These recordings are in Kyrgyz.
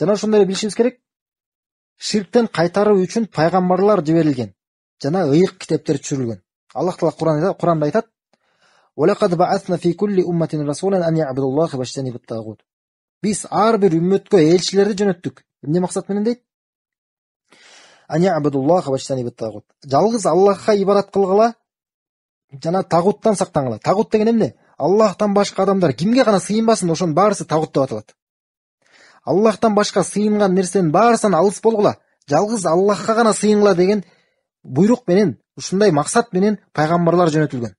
жана ошондой эле билишибиз керек ширктен кайтаруу үчүн пайгамбарлар жиберилген жана ыйык китептер түшүрүлгөн аллах таала куранда айтат биз ар бир үммөткө элчилерди жөнөттүк эмне максат менен дейт жалгыз аллахка ибадат кылгыла жана тагуттан сактангыла тагут деген эмне аллахтан башка адамдар кимге гана сыйынбасын ошонун баарысы тагут деп аталат аллахтан башка сыйынган нерсенин баарысынан алыс болгула жалгыз аллахка гана сыйынгыла деген буйрук менен ушундай максат менен пайгамбарлар жөнөтүлгөн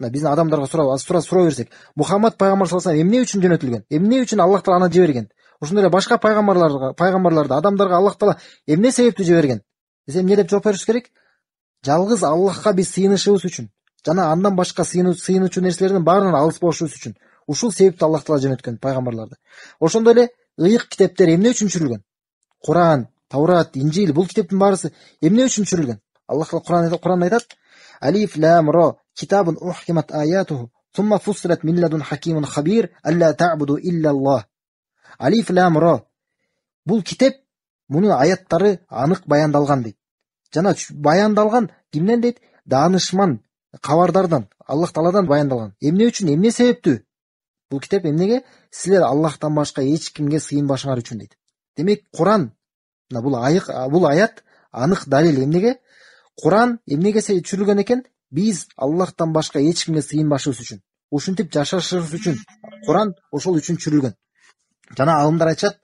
мына биздин адамдарга сурап суроо берсек мухаммад пайгамбар саллаллаху алейхи эмне үчүн жөнөтүлгөн эмне үчүн аллах таала аны жиберген ошондой эле башка пайгамбарларга пайгамбарларды адамдарга аллах таала эмне себептүү жиберген десе эмне деп жооп беришибиз керек жалгыз аллахка биз сыйынышыбыз үчүн жана андан башка сыйынуучу нерселердин баарынан алыс болушубуз үчүн ушул себепти аллах таала жөнөткөн пайгамбарларды ошондой эле ыйык китептер эмне үчүн түшүрүлгөн куран таурат инжил бул китептин баарысы эмне үчүн түшүрүлгөн аллах таала куранда айтат алиф лам китабун ухкимат аятуху сумма мин ладун хакимун хабир алла та'буду илля алиф лам бул китеп мунун аяттары анык баяндалган дейт жана баяндалган кимден дейт даанышман кабардардан аллах тааладан баяндалган эмне үчүн эмне себептүү бул китеп эмнеге силер аллахтан башка эч кимге сыйынбашыңар үчүн дейт демек куран мына бул аят анык далил эмнеге куран эмнеге түшүрүлгөн экен биз аллахтан башка эч кимге сыйынбашыбыз үчүн ушинтип жашашыбыз үчүн куран ошол үчүн түшүрүлгөн жана аалымдар айтышат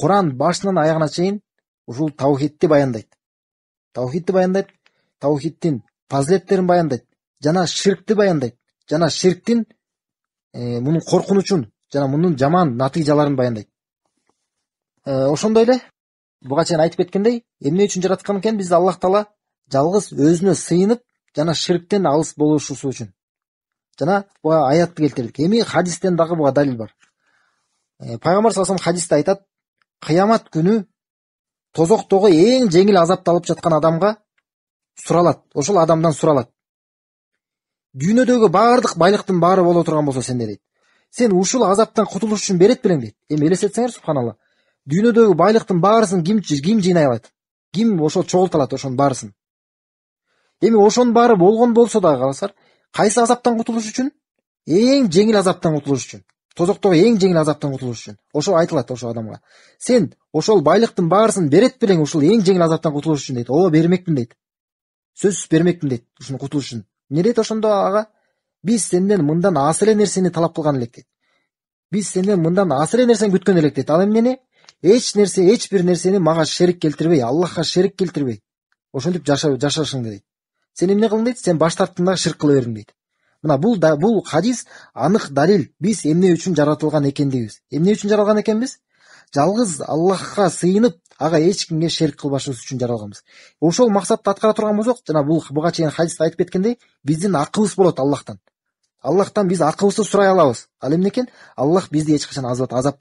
куран башынан аягына чейин ушул таухидти баяндайт таухидти баяндайт таухидтин фазеттерин баяндайт жана ширкти баяндайт жана ширктин Э, мунун коркунучун жана мунун жаман натыйжаларын баяндайт э, ошондой эле буга чейин айтып кеткендей эмне үчүн жараткан экен бизди аллах таала жалгыз өзүнө сыйынып жана ширктен алыс болушубуз үчүн жана буга аятты келтирдик эми хадистен дагы буга далил бар э, пайгамбар са хадисте айтат кыямат күнү тозоктогу эң жеңил азапты алып жаткан адамга суралат ошол адамдан суралат дүйнөдөгү баардык байлыктын баары боло турган болсо сенде дейт сен ушул азаптан кутулуш үчүн берет белең дейт эми элестетсеңер субханалла дүйнөдөгү байлыктын баарысын ким жыйнай алат ким ошол чогулта алат ошонун баарысын эми ошонун баары болгон болсо дагы каласыңар кайсы азаптан кутулуш үчүн эң жеңил азаптан кутулуш үчүн тозоктогу эң жеңил азаптан кутулуш үчүн ошог айтылат ошол адамга сен ошол байлыктын баарысын берет белең ушул эң жеңил азаптан кутулуш үчүн дейт ооба бермекмин дейт сөзсүз бермекмин дейт ушуну кутулуш үчүн нерет ошондо ага биз сенден мындан азы эле нерсени талап кылган элек дейт биз сенден мындан ас эле нерсени күткөн элек дейт ал эмнени эч нерсе эч бир нерсени мага шерик келтирбей аллахка шерик келтирбей ошентип жашашыңды дейт сен эмне кылдың дейт сен баш тарттың дагы ширк кыла бердиң дейт мына бул бул хадис анык далил биз эмне үчүн жаратылган экендигибиз эмне үчүн жаралган экенбиз жалгыз аллахка сыйынып ага эч кимге шерик кылбашыбыз үчүн жаралганбыз ошол максатты аткара турган болсок жана бул буга чейин хадисте айтып кеткендей биздин акыбыз болот аллахтан аллахтан биз акыбызды сурай алабыз ал эмне экен аллах бизди эч качан